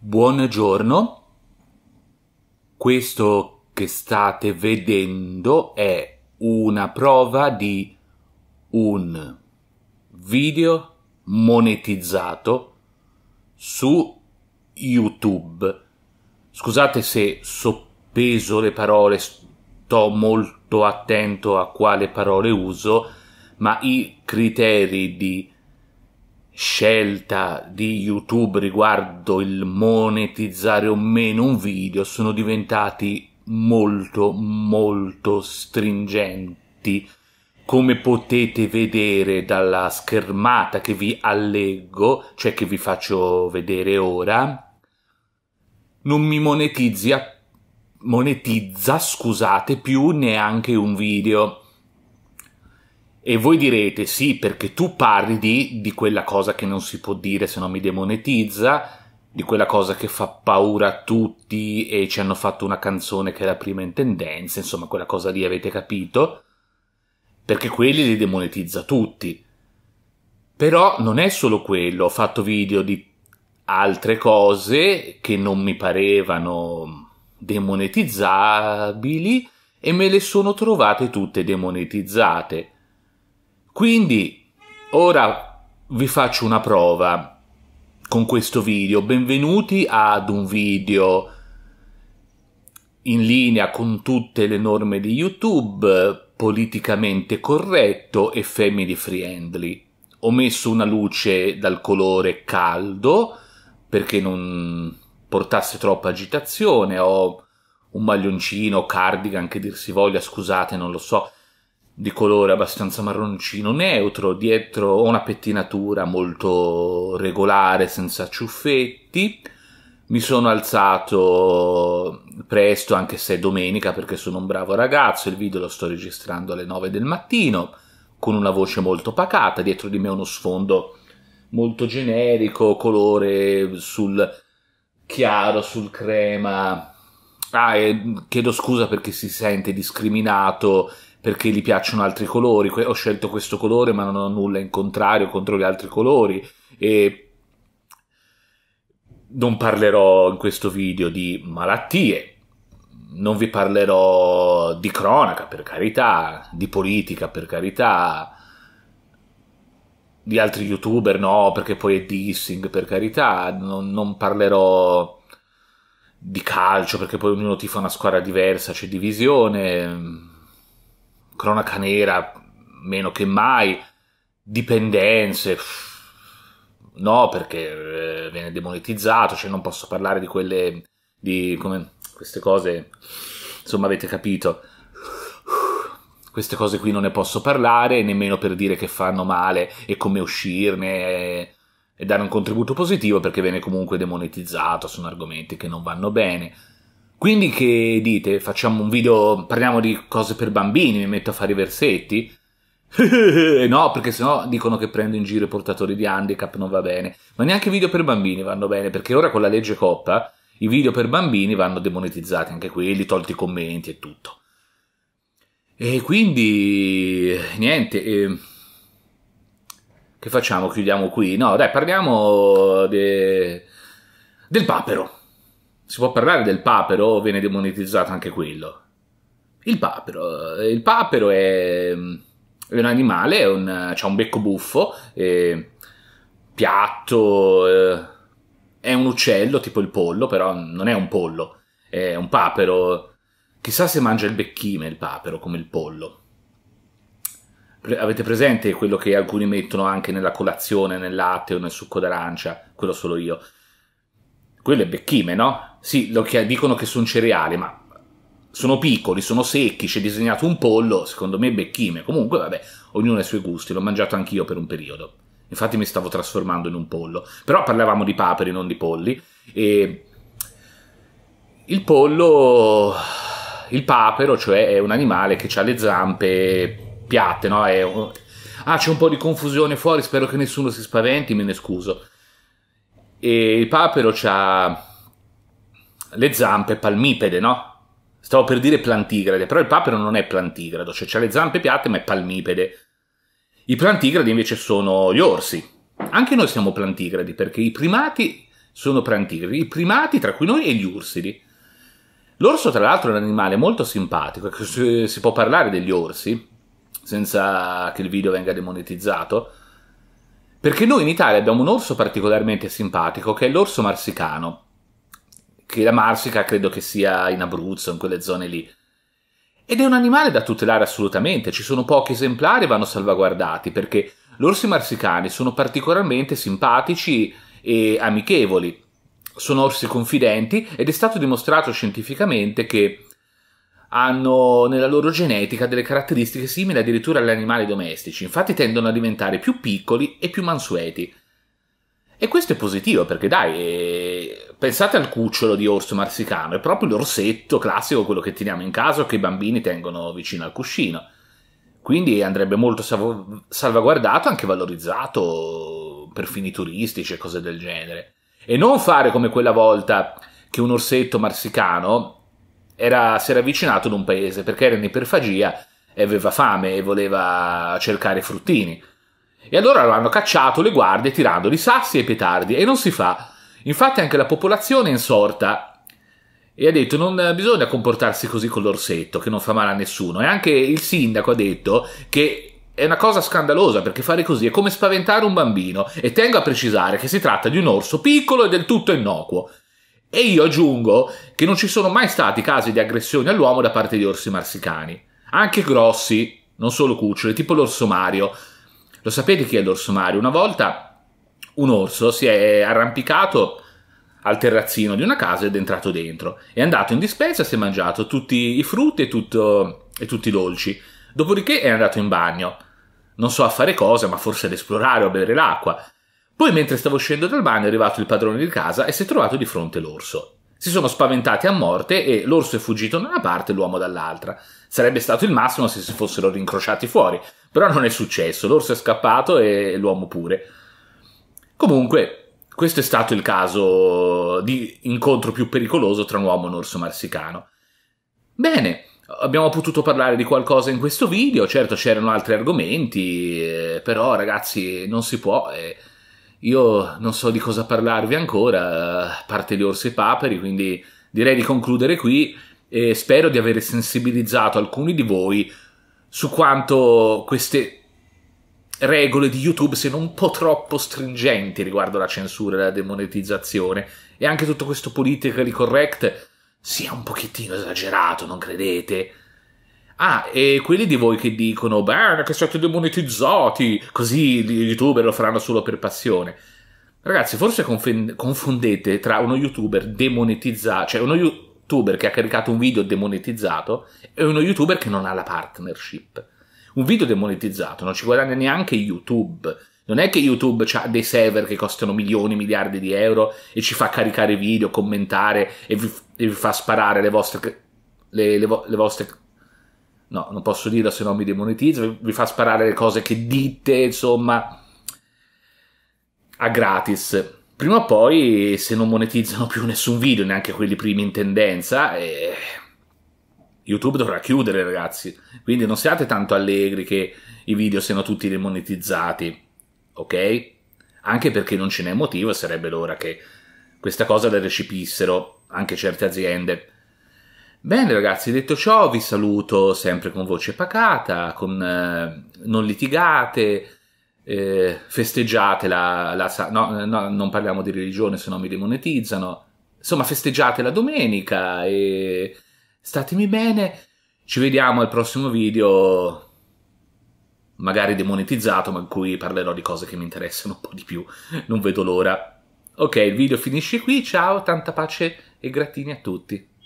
Buongiorno, questo che state vedendo è una prova di un video monetizzato su YouTube. Scusate se soppeso le parole, sto molto attento a quale parole uso, ma i criteri di scelta di YouTube riguardo il monetizzare o meno un video sono diventati molto molto stringenti come potete vedere dalla schermata che vi alleggo cioè che vi faccio vedere ora, non mi monetizza, monetizza scusate, più neanche un video. E voi direte sì perché tu parli di, di quella cosa che non si può dire se non mi demonetizza, di quella cosa che fa paura a tutti e ci hanno fatto una canzone che era prima in tendenza, insomma quella cosa lì avete capito, perché quelli li demonetizza tutti. Però non è solo quello, ho fatto video di altre cose che non mi parevano demonetizzabili e me le sono trovate tutte demonetizzate. Quindi ora vi faccio una prova con questo video. Benvenuti ad un video in linea con tutte le norme di YouTube, politicamente corretto e family friendly. Ho messo una luce dal colore caldo perché non portasse troppa agitazione, ho un maglioncino, cardigan che dir si voglia, scusate, non lo so, di colore abbastanza marroncino neutro, dietro una pettinatura molto regolare, senza ciuffetti. Mi sono alzato presto, anche se è domenica, perché sono un bravo ragazzo. Il video lo sto registrando alle 9 del mattino, con una voce molto pacata. Dietro di me uno sfondo molto generico, colore sul chiaro, sul crema. Ah, e chiedo scusa perché si sente discriminato perché gli piacciono altri colori, ho scelto questo colore ma non ho nulla in contrario contro gli altri colori e non parlerò in questo video di malattie, non vi parlerò di cronaca per carità, di politica per carità, di altri youtuber no, perché poi è dissing per carità, non, non parlerò di calcio perché poi ognuno tifa una squadra diversa, c'è divisione cronaca nera meno che mai, dipendenze, no perché eh, viene demonetizzato, cioè non posso parlare di quelle, di come, queste cose, insomma avete capito, queste cose qui non ne posso parlare, nemmeno per dire che fanno male e come uscirne e dare un contributo positivo perché viene comunque demonetizzato, sono argomenti che non vanno bene. Quindi che dite? Facciamo un video, parliamo di cose per bambini, mi metto a fare i versetti? no, perché sennò dicono che prendo in giro i portatori di handicap, non va bene. Ma neanche i video per bambini vanno bene, perché ora con la legge Coppa i video per bambini vanno demonetizzati anche quelli, tolti i commenti e tutto. E quindi, niente, eh, che facciamo? Chiudiamo qui? No, dai, parliamo de... del papero si può parlare del papero o viene demonetizzato anche quello? Il papero. Eh, il papero è, è un animale, ha cioè un becco buffo, è piatto, eh, è un uccello tipo il pollo, però non è un pollo, è un papero. Chissà se mangia il becchime il papero come il pollo. Pre avete presente quello che alcuni mettono anche nella colazione, nel latte o nel succo d'arancia? Quello solo io. Quello è becchime, no? sì, chied- dicono che sono cereali, ma sono piccoli, sono secchi, c'è disegnato un pollo, secondo me è becchime. Comunque, vabbè, ognuno ha i suoi gusti, l'ho mangiato anch'io per un periodo. Infatti mi stavo trasformando in un pollo. Però parlavamo di paperi, non di polli. E il pollo, il papero, cioè è un animale che ha le zampe piatte, no? È... Ah, c'è un po' di confusione fuori, spero che nessuno si spaventi, me ne scuso. E il papero ha le zampe palmipede, no? Stavo per dire plantigrade, però il papero non è plantigrado, cioè ha le zampe piatte ma è palmipede. I plantigradi invece sono gli orsi. Anche noi siamo plantigradi perché i primati sono plantigradi, i primati tra cui noi e gli ursidi. L'orso tra l'altro è un animale molto simpatico, ecco, si può parlare degli orsi senza che il video venga demonetizzato, perché noi in Italia abbiamo un orso particolarmente simpatico che è l'orso marsicano che la Marsica credo che sia in Abruzzo, in quelle zone lì. Ed è un animale da tutelare assolutamente, ci sono pochi esemplari e vanno salvaguardati perché gli orsi marsicani sono particolarmente simpatici e amichevoli, sono orsi confidenti ed è stato dimostrato scientificamente che hanno nella loro genetica delle caratteristiche simili addirittura agli animali domestici, infatti tendono a diventare più piccoli e più mansueti. E questo è positivo perché dai, eh, Pensate al cucciolo di orso marsicano, è proprio l'orsetto classico, quello che teniamo in casa o che i bambini tengono vicino al cuscino. Quindi andrebbe molto salv- salvaguardato, anche valorizzato per fini turistici e cose del genere. E non fare come quella volta che un orsetto marsicano era, si era avvicinato ad un paese perché era in iperfagia e aveva fame e voleva cercare fruttini. E allora lo hanno cacciato le guardie tirandoli sassi e petardi e non si fa Infatti anche la popolazione è insorta e ha detto non eh, bisogna comportarsi così con l'orsetto che non fa male a nessuno e anche il sindaco ha detto che è una cosa scandalosa perché fare così è come spaventare un bambino e tengo a precisare che si tratta di un orso piccolo e del tutto innocuo. E io aggiungo che non ci sono mai stati casi di aggressioni all'uomo da parte di orsi marsicani, anche grossi, non solo cuccioli, tipo l'orso Mario. Lo sapete chi è l'orso Mario? Una volta un orso si è arrampicato al terrazzino di una casa ed è entrato dentro. È andato in dispensa e si è mangiato tutti i frutti e, tutto, e tutti i dolci. Dopodiché è andato in bagno. Non so a fare cosa, ma forse ad esplorare o a bere l'acqua. Poi mentre stavo uscendo dal bagno è arrivato il padrone di casa e si è trovato di fronte l'orso. Si sono spaventati a morte e l'orso è fuggito da una parte e l'uomo dall'altra. Sarebbe stato il massimo se si fossero rincrociati fuori, però non è successo. L'orso è scappato e l'uomo pure. Comunque, questo è stato il caso di incontro più pericoloso tra un uomo e un orso marsicano. Bene, abbiamo potuto parlare di qualcosa in questo video, certo c'erano altri argomenti, eh, però ragazzi non si può. io non so di cosa parlarvi ancora, a parte gli orsi e paperi, quindi direi di concludere qui e spero di aver sensibilizzato alcuni di voi su quanto queste regole di YouTube, se non un po' troppo stringenti riguardo alla censura e alla demonetizzazione. E anche tutto questo politically correct sia un pochettino esagerato, non credete? Ah, e quelli di voi che dicono, beh, che siete demonetizzati, così gli youtuber lo faranno solo per passione. Ragazzi, forse confondete tra uno youtuber demonetizzato, cioè uno youtuber che ha caricato un video demonetizzato e uno youtuber che non ha la partnership un video demonetizzato non ci guadagna neanche YouTube. Non è che YouTube ha dei server che costano milioni, miliardi di euro e ci fa caricare video, commentare e vi, e vi fa sparare le vostre, le, le, le vostre no, non posso dirlo se no mi demonetizza, vi fa sparare le cose che dite, insomma, a gratis. Prima o poi, se non monetizzano più nessun video, neanche quelli primi in tendenza, eh, YouTube dovrà chiudere, ragazzi. Quindi non siate tanto allegri che i video siano tutti demonetizzati, ok? Anche perché non ce n'è motivo e sarebbe l'ora che questa cosa la recepissero anche certe aziende. Bene ragazzi, detto ciò vi saluto sempre con voce pacata, con, eh, non litigate, eh, festeggiate la, la no, no, non parliamo di religione se no mi demonetizzano, insomma festeggiate la domenica e statemi bene, ci vediamo al prossimo video, magari demonetizzato, ma in cui parlerò di cose che mi interessano un po' di più, non vedo l'ora. Ok, il video finisce qui, ciao, tanta pace e grattini a tutti.